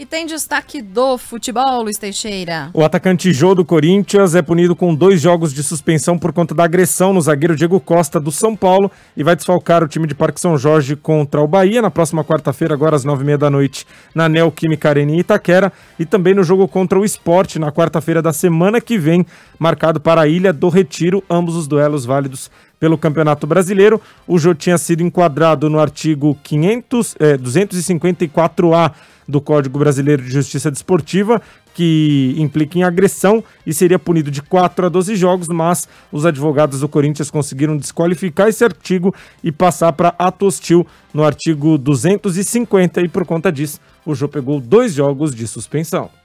E tem destaque do futebol, Luiz Teixeira. O atacante Jô do Corinthians é punido com dois jogos de suspensão por conta da agressão no zagueiro Diego Costa do São Paulo e vai desfalcar o time de Parque São Jorge contra o Bahia na próxima quarta-feira, agora às nove e meia da noite, na Neoquímica Arena em Itaquera e também no jogo contra o Esporte na quarta-feira da semana que vem, marcado para a Ilha do Retiro, ambos os duelos válidos pelo Campeonato Brasileiro. O Jô tinha sido enquadrado no artigo 500, 254A eh, do Código Brasileiro de Justiça Desportiva, que implica em agressão e seria punido de 4 a 12 jogos, mas os advogados do Corinthians conseguiram desqualificar esse artigo e passar para ato hostil no artigo 250 e por conta disso o Jô pegou dois jogos de suspensão.